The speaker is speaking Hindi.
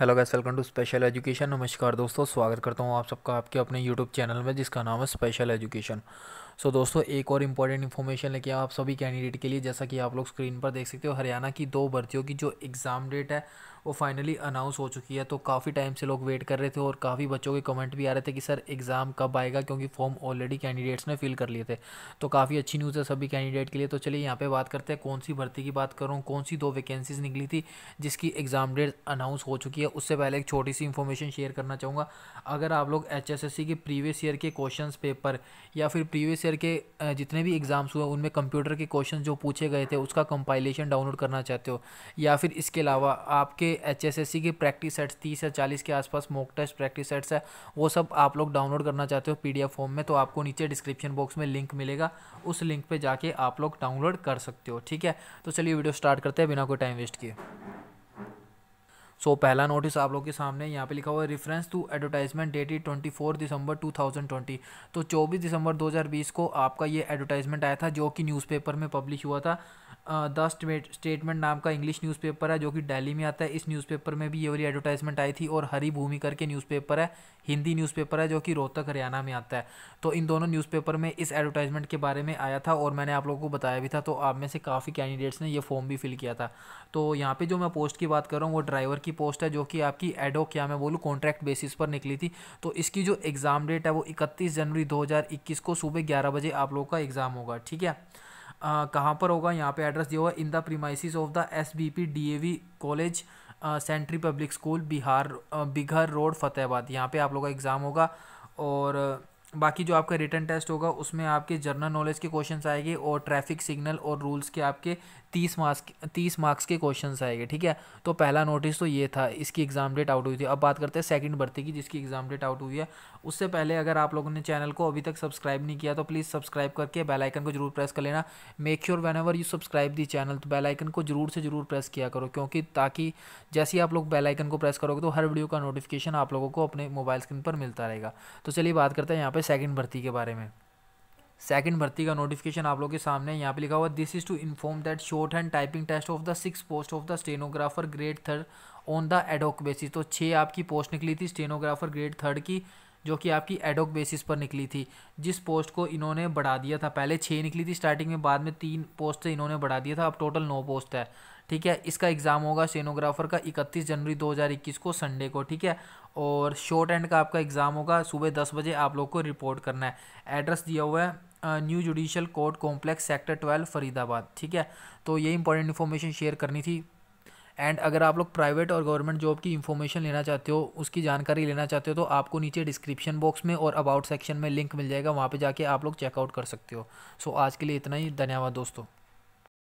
hello guys welcome to special education नमस्कार दोस्तों स्वागत करता हूँ आप सबका आपके अपने यूट्यूब चैनल में जिसका नाम है स्पेशल एजुकेशन सो so, दोस्तों एक और इम्पॉर्टेंट इन्फॉर्मेशन लेके आप सभी कैंडिडेट के लिए जैसा कि आप लोग स्क्रीन पर देख सकते हो हरियाणा की दो भर्तियों की जो एग्ज़ाम डेट है वो फाइनली अनाउंस हो चुकी है तो काफ़ी टाइम से लोग वेट कर रहे थे और काफ़ी बच्चों के कमेंट भी आ रहे थे कि सर एग्ज़ाम कब आएगा क्योंकि फॉर्म ऑलरेडी कैंडिडेट्स ने फिल कर लिए थे तो काफ़ी अच्छी न्यूज़ है सभी कैंडिडेट के लिए तो चलिए यहाँ पर बात करते हैं कौन सी भर्ती की बात करूँ कौन सी दो वैकेंसीज़ निकली थी जिसकी एग्ज़ाम डेट अनाउंस हो चुकी है उससे पहले एक छोटी सी इन्फॉर्मेशन शेयर करना चाहूँगा अगर आप लोग एच की प्रीवियस ईयर के क्वेश्चन पेपर या फिर प्रीवियस लेक्चर के जितने भी एग्ज़ाम्स हुए उनमें कंप्यूटर के क्वेश्चन जो पूछे गए थे उसका कंपाइलेशन डाउनलोड करना चाहते हो या फिर इसके अलावा आपके एच एस एस सी के प्रैक्टिस सेट्स तीस या चालीस के आसपास मॉक टेस्ट प्रैक्टिस सेट्स है वो सब आप लोग डाउनलोड करना चाहते हो पी डी एफ फॉर्म में तो आपको नीचे डिस्क्रिप्शन बॉक्स में लिंक मिलेगा उस लिंक पर जाके आप लोग डाउनलोड कर सकते हो ठीक है तो चलिए वीडियो स्टार्ट करते हैं बिना कोई टाइम वेस्ट किए सो so, पहला नोटिस आप लोग के सामने यहाँ पे लिखा हुआ है reference to advertisement dated twenty four December two thousand twenty तो चौबीस दिसंबर दो हज़ार बीस को आपका ये एडवर्टाइजमेंट आया था जो कि न्यूज़पेपर में पब्लिश हुआ था द स्टेटमेंट नाम का इंग्लिश न्यूज़पेपर है जो कि दिल्ली में आता है इस न्यूज़पेपर में भी ये वाली एडवर्टाइजमेंट आई थी और हरी भूमि करके न्यूज़पेपर है हिंदी न्यूज़पेपर है जो कि रोहतक हरियाणा में आता है तो इन दोनों न्यूज़पेपर में इस एडवर्टाइजमेंट के बारे में आया था और मैंने आप लोगों को बताया भी था तो आप में से काफ़ी कैंडिडेट्स ने यह फॉर्म भी फिल किया था तो यहाँ पर जो मैं पोस्ट की बात कर रहा हूँ वो ड्राइवर की की पोस्ट है जो कि आपकी एडो क्या मैं बोलूँ कॉन्ट्रैक्ट बेसिस पर निकली थी तो इसकी जो एग्ज़ाम डेट है वो इकतीस जनवरी दो को सुबह ग्यारह बजे आप लोगों का एग्ज़ाम होगा ठीक है कहाँ पर होगा यहाँ पे एड्रेस दिया हुआ in the premises of the S B P D V college centenary public school Bihar Bighar road Fatehabad यहाँ पे आप लोग का एग्ज़ाम होगा और बाकी जो आपका रिटर्न टेस्ट होगा उसमें आपके जर्नल नॉलेज के क्वेश्चंस आएंगे और ट्रैफिक सिग्नल और रूल्स के आपके तीस मार्क्स तीस मार्क्स के क्वेश्चंस आएंगे ठीक है तो पहला नोटिस तो ये था इसकी एग्ज़ाम डेट आउट हुई थी अब बात करते हैं सेकंड भर्ती की जिसकी एग्ज़ाम डेट आउट हुई है उससे पहले अगर आप लोगों ने चैनल को अभी तक सब्सक्राइब नहीं किया तो प्लीज़ सब्सक्राइब करके बेलाइकन को जरूर प्रेस कर लेना make sure when you subscribe the channel तो बेलाइकन को जरूर से जरूर प्रेस किया करो क्योंकि ताकि जैसे ही आप लोग बेलाइकन को प्रेस करोगे तो हर वीडियो का नोटिफिकेशन आप लोगों को अपने मोबाइल स्क्रीन पर मिलता रहेगा तो चलिए बात करते हैं यहाँ पर पे सेकंड भर्ती के बारे में सेकंड भर्ती का नोटिफिकेशन आप लोग के सामने यहाँ पे लिखा हुआ this is to inform that short hand typing test of the six post of the stenographer grade third on the ad hoc basis तो छः आपकी पोस्ट निकली थी स्टेनोग्राफर ग्रेड थर्ड की जो कि आपकी एडोक बेसिस पर निकली थी जिस पोस्ट को इन्होंने बढ़ा दिया था पहले छः निकली थी स्टार्टिंग में बाद में तीन पोस्ट से इन्होंने बढ़ा दिया था अब टोटल नौ पोस्ट है ठीक है इसका एग्ज़ाम होगा सेनोग्राफर का 31 जनवरी 2021 को संडे को ठीक है और शॉर्ट एंड का आपका एग्ज़ाम होगा सुबह दस बजे आप लोग को रिपोर्ट करना है एड्रेस दिया हुआ है new judicial court complex sector twelve Faridabad ठीक है तो ये इंपॉर्टेंट इन्फॉर्मेशन शेयर करनी थी एंड अगर आप लोग प्राइवेट और गवर्नमेंट जॉब की इन्फॉर्मेशन लेना चाहते हो उसकी जानकारी लेना चाहते हो तो आपको नीचे डिस्क्रिप्शन बॉक्स में और अबाउट सेक्शन में लिंक मिल जाएगा वहाँ पर जाके आप लोग चेकआउट कर सकते हो सो so, आज के लिए इतना ही धन्यवाद दोस्तों